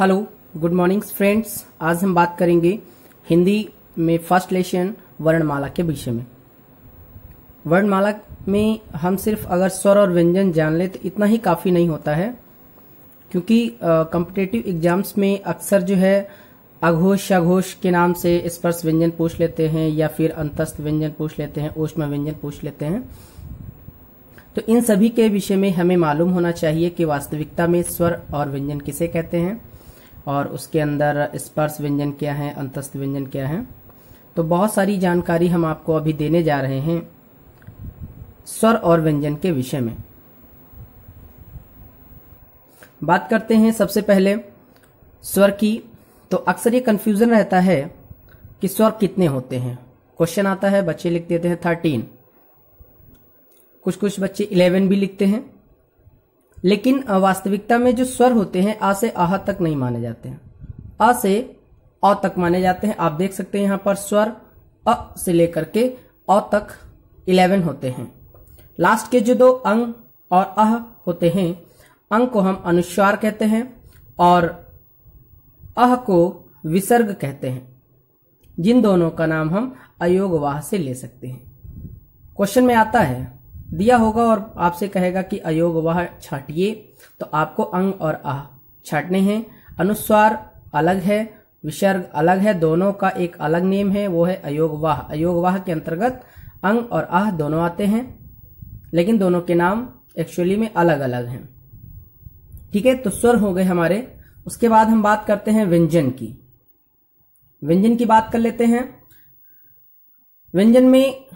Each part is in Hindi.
हेलो गुड मॉर्निंग फ्रेंड्स आज हम बात करेंगे हिंदी में फर्स्ट लेशन वर्णमाला के विषय में वर्णमाला में हम सिर्फ अगर स्वर और व्यंजन जान ले तो इतना ही काफ़ी नहीं होता है क्योंकि कॉम्पिटेटिव एग्जाम्स में अक्सर जो है अघोष अघोष के नाम से स्पर्श व्यंजन पूछ लेते हैं या फिर अंतस्थ व्यंजन पूछ लेते हैं ऊष्म व्यंजन पूछ लेते हैं तो इन सभी के विषय में हमें मालूम होना चाहिए कि वास्तविकता में स्वर और व्यंजन किसे कहते हैं और उसके अंदर स्पर्श व्यंजन क्या है अंतस्थ व्यंजन क्या है तो बहुत सारी जानकारी हम आपको अभी देने जा रहे हैं स्वर और व्यंजन के विषय में बात करते हैं सबसे पहले स्वर की तो अक्सर ये कंफ्यूजन रहता है कि स्वर कितने होते हैं क्वेश्चन आता है बच्चे लिख देते हैं थर्टीन कुछ कुछ बच्चे इलेवन भी लिखते हैं लेकिन वास्तविकता में जो स्वर होते हैं आ से आह तक नहीं माने जाते हैं अ से अ तक माने जाते हैं आप देख सकते हैं यहां पर स्वर अ से लेकर के अ तक इलेवन होते हैं लास्ट के जो दो अंग और अह होते हैं अंग को हम अनुस्वार कहते हैं और अह को विसर्ग कहते हैं जिन दोनों का नाम हम अयोगवाह से ले सकते हैं क्वेश्चन में आता है दिया होगा और आपसे कहेगा कि अयोग वह छाटिए तो आपको अंग और आह छाटने हैं अनुस्वार अलग है विसर्ग अलग है दोनों का एक अलग नियम है वो है अयोग अयोग अयोगवाह के अंतर्गत अंग और आह दोनों आते हैं लेकिन दोनों के नाम एक्चुअली में अलग अलग हैं ठीक है तो स्वर हो गए हमारे उसके बाद हम बात करते हैं व्यंजन की व्यंजन की बात कर लेते हैं व्यंजन में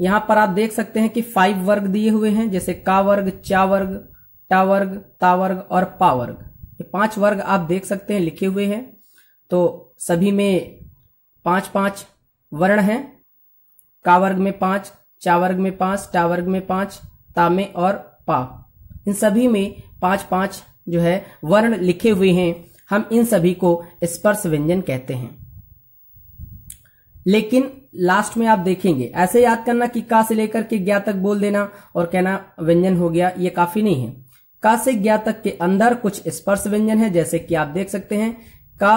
यहां पर आप देख सकते हैं कि फाइव वर्ग दिए हुए हैं जैसे का वर्ग चा वर्ग टा वर्ग ता वर्ग और पा वर्ग ये पांच वर्ग आप देख सकते हैं लिखे हुए हैं तो सभी में पांच पांच वर्ण हैं का वर्ग में पांच चा वर्ग में पांच टा वर्ग में पांच ता में और पा इन सभी में पांच पांच जो है वर्ण लिखे हुए हैं हम इन सभी को स्पर्श व्यंजन कहते हैं लेकिन लास्ट में आप देखेंगे ऐसे याद करना कि का से लेकर के ज्ञा तक बोल देना और कहना व्यंजन हो गया ये काफी नहीं है का से ज्ञा तक के अंदर कुछ स्पर्श व्यंजन है जैसे कि आप देख सकते हैं का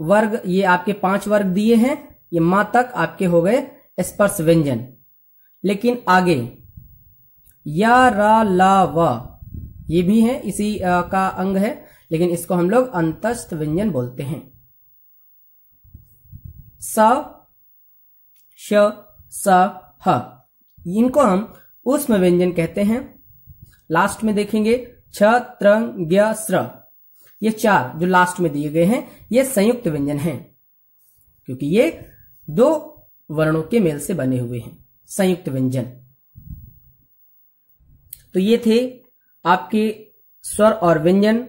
वर्ग ये आपके पांच वर्ग दिए हैं ये मां तक आपके हो गए स्पर्श व्यंजन लेकिन आगे या रा ला व ये भी है इसी का अंग है लेकिन इसको हम लोग अंतस्थ व्यंजन बोलते हैं स श स ह इनको हम उष्म व्यंजन कहते हैं लास्ट में देखेंगे छ त्र स्र ये चार जो लास्ट में दिए गए हैं ये संयुक्त व्यंजन हैं क्योंकि ये दो वर्णों के मेल से बने हुए हैं संयुक्त व्यंजन तो ये थे आपके स्वर और व्यंजन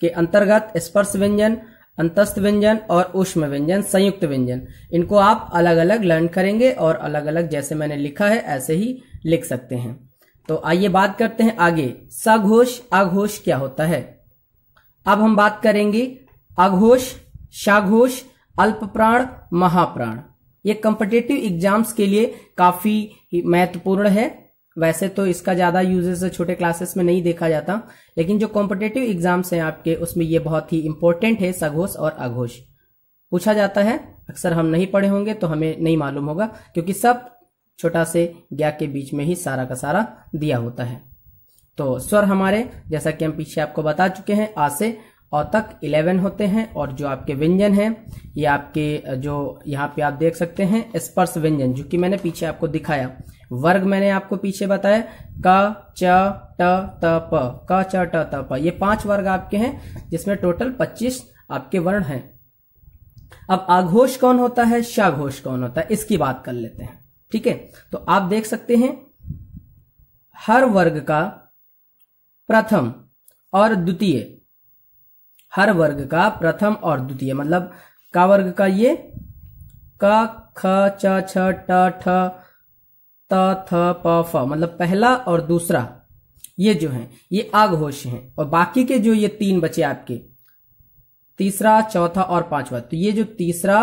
के अंतर्गत स्पर्श व्यंजन अंतस्थ व्यंजन और उष्म व्यंजन संयुक्त व्यंजन इनको आप अलग अलग लर्न करेंगे और अलग अलग जैसे मैंने लिखा है ऐसे ही लिख सकते हैं तो आइए बात करते हैं आगे सघोष अघोष क्या होता है अब हम बात करेंगे अघोष शाघोष अल्प प्राण महाप्राण ये कॉम्पिटेटिव एग्जाम्स के लिए काफी महत्वपूर्ण है वैसे तो इसका ज़्यादा यूजेस छोटे क्लासेस में नहीं देखा जाता लेकिन जो कॉम्पिटेटिव एग्जाम्स हैं आपके उसमें ये बहुत ही इंपॉर्टेंट है सघोष और अघोष पूछा जाता है अक्सर हम नहीं पढ़े होंगे तो हमें नहीं मालूम होगा क्योंकि सब छोटा से ज्ञा के बीच में ही सारा का सारा दिया होता है तो स्वर हमारे जैसा कि हम पीछे आपको बता चुके हैं आ से औतक तक 11 होते हैं और जो आपके व्यंजन हैं ये आपके जो यहाँ पे आप देख सकते हैं स्पर्श व्यंजन जो कि मैंने पीछे आपको दिखाया वर्ग मैंने आपको पीछे बताया क च ट त प क च ट त प ये पांच वर्ग आपके हैं जिसमें टोटल 25 आपके वर्ण हैं अब आघोष कौन होता है शाघोष कौन होता है इसकी बात कर लेते हैं ठीक है तो आप देख सकते हैं हर वर्ग का प्रथम और द्वितीय हर वर्ग का प्रथम और द्वितीय मतलब का वर्ग का ये क ख च छ ट ठ त थ प फ मतलब पहला और दूसरा ये जो है ये आघोष हैं और बाकी के जो ये तीन बचे आपके तीसरा चौथा और पांचवा तो ये जो तीसरा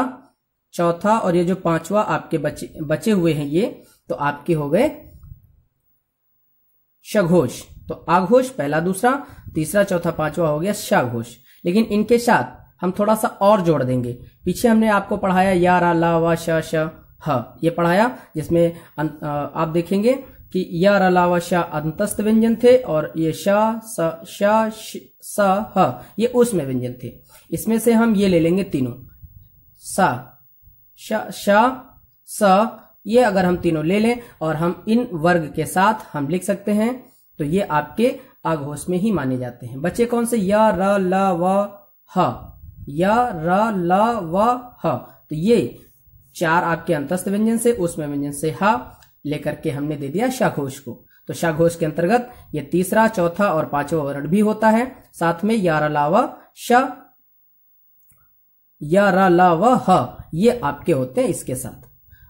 चौथा और ये जो पांचवा आपके बचे बचे हुए हैं ये तो आपके हो गए शघोष तो आघोष पहला दूसरा तीसरा चौथा पांचवा हो गया शाघोष लेकिन इनके साथ हम थोड़ा सा और जोड़ देंगे पीछे हमने आपको पढ़ाया या रा ला वा श श ह ये पढ़ाया जिसमें आप देखेंगे कि या रा ला वा श अंतस्थ व्यंजन थे और ये श स स ह ये उसमें व्यंजन थे इसमें से हम ये ले लेंगे तीनों सा श स ये अगर हम तीनों ले लें और हम इन वर्ग के साथ हम लिख सकते हैं तो ये आपके आघोष में ही माने जाते हैं बच्चे कौन से या र ल व ह या र ल व ह तो ये चार आपके अंतस्थ व्यंजन से उसमें व्यंजन से ह लेकर के हमने दे दिया शाघोष को तो शाघोष के अंतर्गत ये तीसरा चौथा और पांचवा वर्ण भी होता है साथ में ल व श या र ल व ह ये आपके होते हैं इसके साथ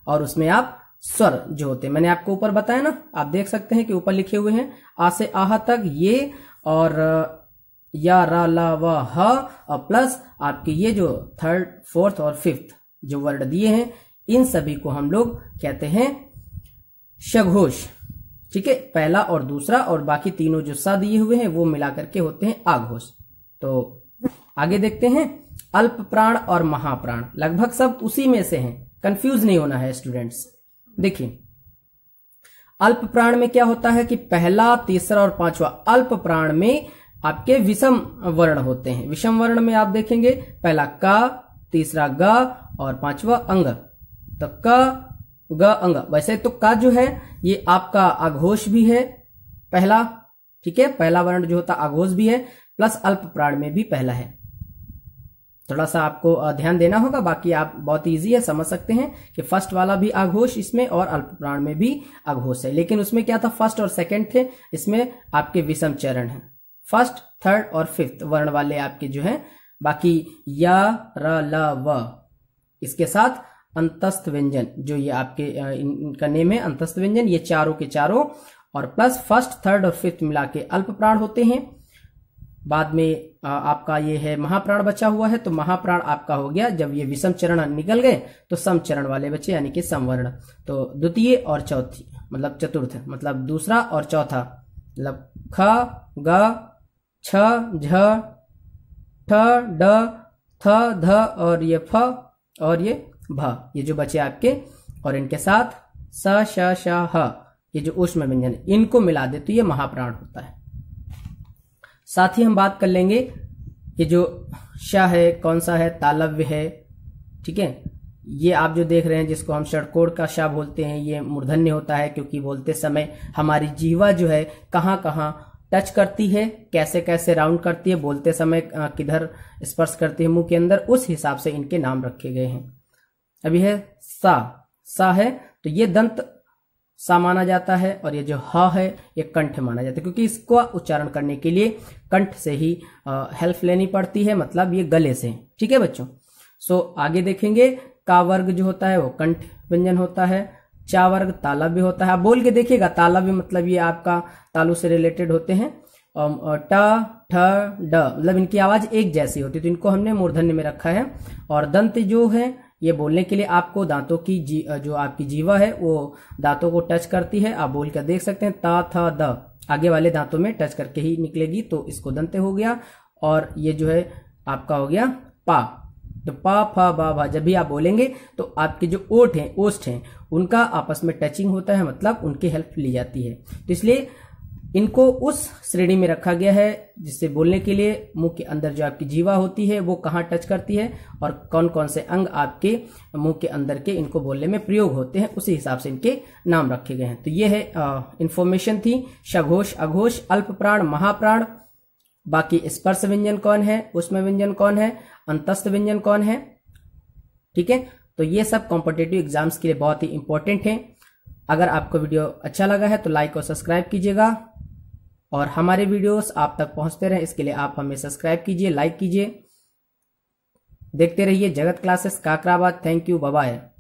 और उसमें आप स्वर जो होते हैं मैंने आपको ऊपर बताया ना आप देख सकते हैं कि ऊपर लिखे हुए हैं आ से आह तक ये और या रा ला व ह और प्लस आपके ये जो थर्ड फोर्थ और फिफ्थ जो वर्ड दिए हैं इन सभी को हम लोग कहते हैं शघोष ठीक है पहला और दूसरा और बाकी तीनों जो सा दिए हुए हैं वो मिलाकर के होते हैं आघोष तो आगे देखते हैं अल्प प्राण और महाप्राण लगभग सब उसी में से हैं कंफ्यूज नहीं होना है स्टूडेंट्स देखिए अल्प प्राण में क्या होता है कि पहला तीसरा और पांचवा अल्प प्राण में आपके विषम वर्ण होते हैं विषम वर्ण में आप देखेंगे पहला क तीसरा ग और पांचवा अंग तो क ग अंग वैसे तो का जो है ये आपका आघोष भी है पहला ठीक है पहला वर्ण जो होता आघोष भी है प्लस अल्प प्राण में भी पहला है थोड़ा सा आपको ध्यान देना होगा बाकी आप बहुत इजी है समझ सकते हैं कि फर्स्ट वाला भी आघोष इसमें और अल्पप्राण में भी आघोष है लेकिन उसमें क्या था फर्स्ट और सेकंड थे इसमें आपके विषम चरण है फर्स्ट थर्ड और फिफ्थ वर्ण वाले आपके जो हैं बाकी य र ल व इसके साथ अंतस्थ व्यंजन जो ये आपके इनका नेम है अंतस्थ व्यंजन ये चारों के चारों और प्लस फर्स्ट थर्ड और फिफ्थ मिला के अल्प प्राण होते हैं बाद में आपका ये है महाप्राण बचा हुआ है तो महाप्राण आपका हो गया जब ये विषम चरण निकल गए तो सम चरण वाले बचे यानी कि संवर्ण तो द्वितीय और चौथी मतलब चतुर्थ मतलब दूसरा और चौथा मतलब ख ग छ झ ठ ड थ ध और ये फ और ये भ ये जो बचे आपके और इनके साथ स श ह ये जो उष्म व्यंजन इनको मिला दे तो ये महाप्राण होता है साथ ही हम बात कर लेंगे ये जो शाह है कौन सा है तालव्य है ठीक है ये आप जो देख रहे हैं जिसको हम षड़कोण का शाह बोलते हैं ये मूर्धन्य होता है क्योंकि बोलते समय हमारी जीवा जो है कहाँ कहाँ टच करती है कैसे कैसे राउंड करती है बोलते समय किधर स्पर्श करती है मुंह के अंदर उस हिसाब से इनके नाम रखे गए हैं अभी है सा सा है तो ये दंत सा माना जाता है और ये जो ह है ये कंठ माना जाता है क्योंकि इसको उच्चारण करने के लिए कंठ से ही हेल्प लेनी पड़ती है मतलब ये गले से ठीक है बच्चों सो आगे देखेंगे का वर्ग जो होता है वो कंठ व्यंजन होता है चा वर्ग ताला भी होता है आप बोल के देखिएगा ताला भी मतलब ये आपका तालु से रिलेटेड होते हैं ट ठ ड मतलब इनकी आवाज एक जैसी होती है तो इनको हमने मूर्धन्य में रखा है और दंत जो है ये बोलने के लिए आपको दांतों की जी, जो आपकी जीवा है वो दांतों को टच करती है आप बोल कर देख सकते हैं ता था द आगे वाले दांतों में टच करके ही निकलेगी तो इसको दंते हो गया और ये जो है आपका हो गया पा तो पा फा बा भा जब भी आप बोलेंगे तो आपके जो ओठ हैं ओष्ठ हैं उनका आपस में टचिंग होता है मतलब उनकी हेल्प ली जाती है तो इसलिए इनको उस श्रेणी में रखा गया है जिससे बोलने के लिए मुंह के अंदर जो आपकी जीवा होती है वो कहाँ टच करती है और कौन कौन से अंग आपके मुंह के अंदर के इनको बोलने में प्रयोग होते हैं उसी हिसाब से इनके नाम रखे गए हैं तो ये है इन्फॉर्मेशन थी शघोष अघोष अल्प प्राण महाप्राण बाकी स्पर्श व्यंजन कौन है उष्म व्यंजन कौन है अंतस्थ व्यंजन कौन है ठीक है तो ये सब कॉम्पिटेटिव एग्जाम्स के लिए बहुत ही इंपॉर्टेंट है अगर आपको वीडियो अच्छा लगा है तो लाइक और सब्सक्राइब कीजिएगा और हमारे वीडियोस आप तक पहुंचते रहें इसके लिए आप हमें सब्सक्राइब कीजिए लाइक कीजिए देखते रहिए Jagat classes Kakrabad thank you bye